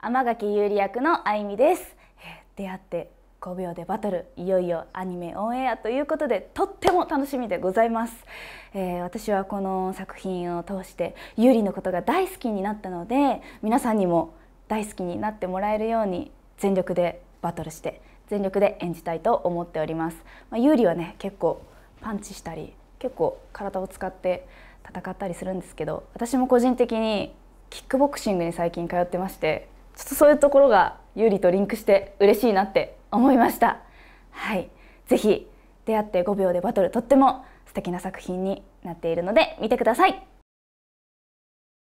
天垣優里役のあいみです、え出会って5秒でバトルいよいよアニメオンエアということでとっても楽しみでございます、えー、私はこの作品を通して優里のことが大好きになったので皆さんにも大好きになってもらえるように全力でバトルして全力で演じたいと思っております、まあ、有利はね結構パンチしたり結構体を使って戦ったりするんですけど私も個人的にキックボクシングに最近通ってましてちょっとそういうところが有利とリンクして嬉しいなって思いましたはい是非出会って5秒でバトルとっても素敵な作品になっているので見てください